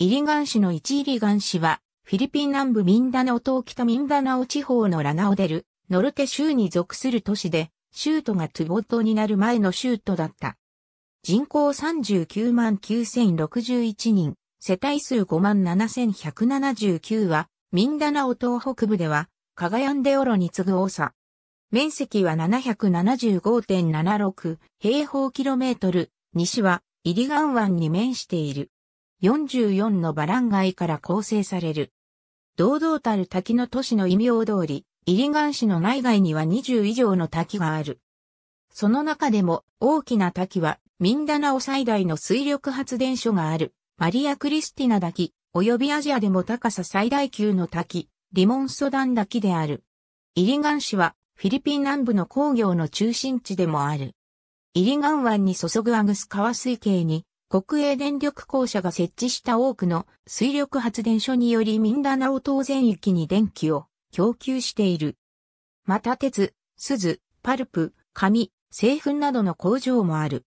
イリガン市の一イリガン市は、フィリピン南部ミンダナオ島北ミンダナオ地方のラナオデル、ノルテ州に属する都市で、州都がトゥボトになる前の州都だった。人口39万9061人、世帯数5万7179は、ミンダナオ島北部では、カガヤンデオロに次ぐ多さ。面積は775.76平方キロメートル、西はイリガン湾に面している。44のバランガイから構成される。堂々たる滝の都市の異名通り、イリガン市の内外には20以上の滝がある。その中でも大きな滝はミンダナオ最大の水力発電所があるマリア・クリスティナ滝、及びアジアでも高さ最大級の滝、リモンソダン滝である。イリガン市はフィリピン南部の工業の中心地でもある。イリガン湾に注ぐアグス川水系に国営電力公社が設置した多くの水力発電所によりミンダナオ島全域に電気を供給している。また鉄、鈴、パルプ、紙、製粉などの工場もある。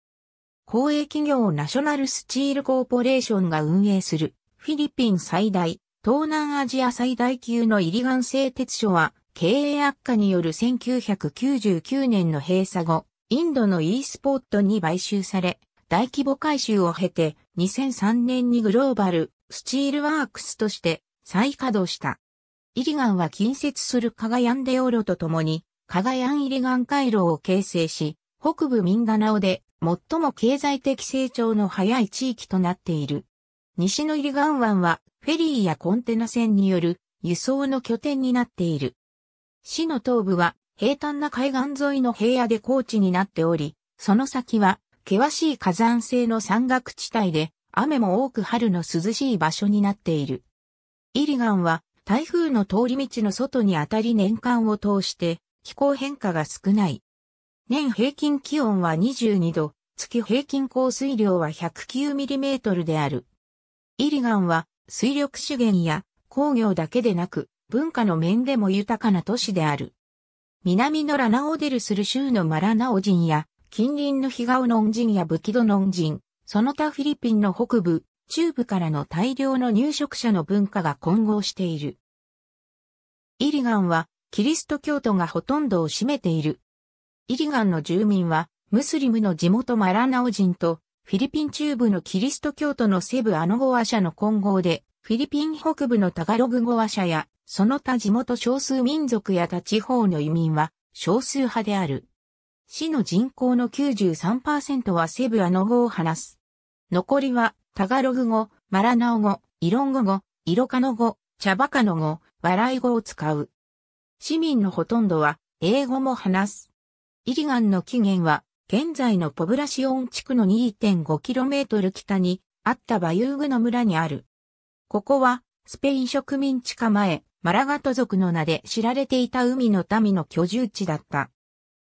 公営企業ナショナルスチールコーポレーションが運営するフィリピン最大、東南アジア最大級のイリガン製鉄所は経営悪化による1999年の閉鎖後、インドの e スポットに買収され、大規模改修を経て、2003年にグローバル、スチールワークスとして再稼働した。イリガンは近接するカガヤンデオロと共に、カガヤンイリガン回廊を形成し、北部ミンダナオで最も経済的成長の早い地域となっている。西のイリガン湾はフェリーやコンテナ船による輸送の拠点になっている。市の東部は平坦な海岸沿いの平野で高地になっており、その先は険しい火山性の山岳地帯で、雨も多く春の涼しい場所になっている。イリガンは台風の通り道の外にあたり年間を通して気候変化が少ない。年平均気温は22度、月平均降水量は1 0 9トルである。イリガンは水力資源や工業だけでなく文化の面でも豊かな都市である。南のラナオデルする州のマラナオ人や近隣のヒガオノン人やブキドノン人、その他フィリピンの北部、中部からの大量の入植者の文化が混合している。イリガンは、キリスト教徒がほとんどを占めている。イリガンの住民は、ムスリムの地元マラナオ人と、フィリピン中部のキリスト教徒のセブアノゴア社の混合で、フィリピン北部のタガログゴア社や、その他地元少数民族や他地方の移民は少数派である。市の人口の93%はセブアノ語を話す。残りは、タガログ語、マラナオ語、イロン語語、イロカノ語、チャバカノ語、ライ語を使う。市民のほとんどは、英語も話す。イリガンの起源は、現在のポブラシオン地区の 2.5km 北にあったバユーグの村にある。ここは、スペイン植民地構前、マラガト族の名で知られていた海の民の居住地だった。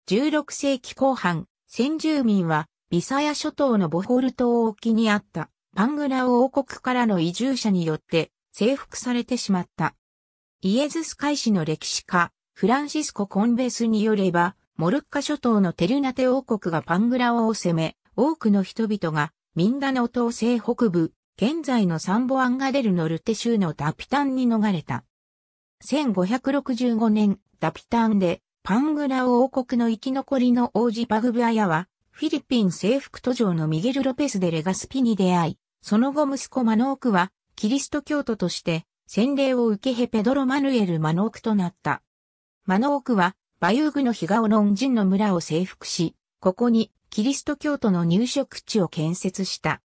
16世紀後半、先住民はビサヤ諸島のボホル島沖にあったパングラ王国からの移住者によって征服されてしまった。イエズス海史の歴史家、フランシスコ・コンベスによれば、モルッカ諸島のテルナテ王国がパングラ王を攻め、多くの人々がミンダナオ島西北部、現在のサンボアンガデルのルテ州のダピタンに逃れた。1565年、ダピタンでパングラ王国の生き残りの王子パグブアヤは、フィリピン征服途上のミゲル・ロペスデ・レガスピに出会い、その後息子マノークは、キリスト教徒として、洗礼を受けヘペドロ・マヌエル・マノークとなった。マノークは、バユーグのヒガオロン人の村を征服し、ここにキリスト教徒の入植地を建設した。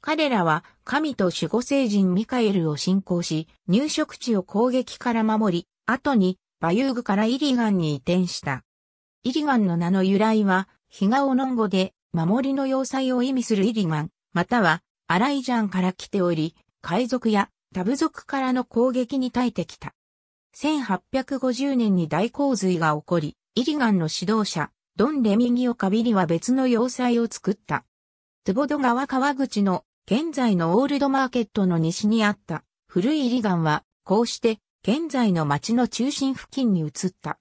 彼らは神と守護聖人ミカエルを信仰し、入植地を攻撃から守り、後にバユーグからイリガンに移転した。イリガンの名の由来は、日がオノン語で、守りの要塞を意味するイリガン、または、アライジャンから来ており、海賊やタブ族からの攻撃に耐えてきた。1850年に大洪水が起こり、イリガンの指導者、ドン・レミギオ・カビリは別の要塞を作った。トゥボド川川口の現在のオールドマーケットの西にあった古いイリガンは、こうして現在の町の中心付近に移った。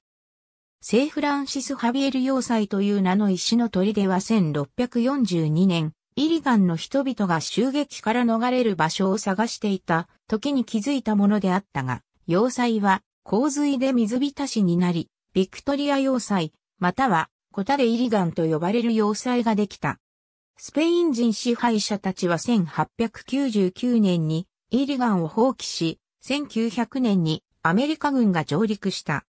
セイフランシス・ハビエル要塞という名の石の砦は1642年、イリガンの人々が襲撃から逃れる場所を探していた時に気づいたものであったが、要塞は洪水で水浸しになり、ビクトリア要塞、またはコタレイリガンと呼ばれる要塞ができた。スペイン人支配者たちは1899年にイリガンを放棄し、1900年にアメリカ軍が上陸した。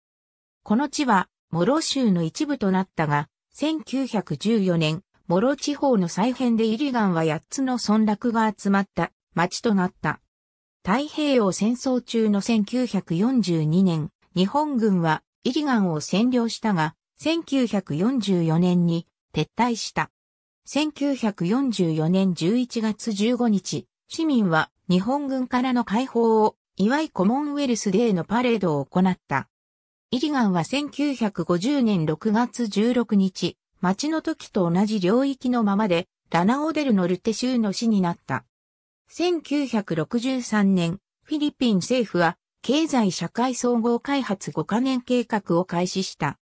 この地は、モロ州の一部となったが、1914年、モロ地方の再編でイリガンは8つの村落が集まった町となった。太平洋戦争中の1942年、日本軍はイリガンを占領したが、1944年に撤退した。1944年11月15日、市民は日本軍からの解放を岩井コモンウェルスデーのパレードを行った。イリガンは1950年6月16日、町の時と同じ領域のままで、ラナオデルのルテ州の市になった。1963年、フィリピン政府は、経済社会総合開発5カ年計画を開始した。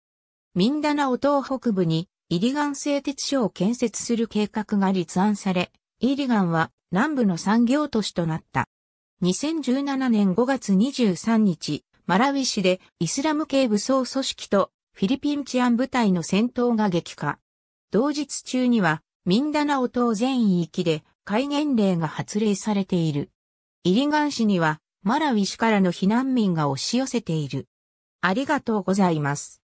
ミンダナオ島北部に、イリガン製鉄所を建設する計画が立案され、イリガンは南部の産業都市となった。2017年5月23日、マラウィ市でイスラム系武装組織とフィリピン治安部隊の戦闘が激化。同日中にはミンダナオ島全域で戒厳令が発令されている。イリガン市にはマラウィ市からの避難民が押し寄せている。ありがとうございます。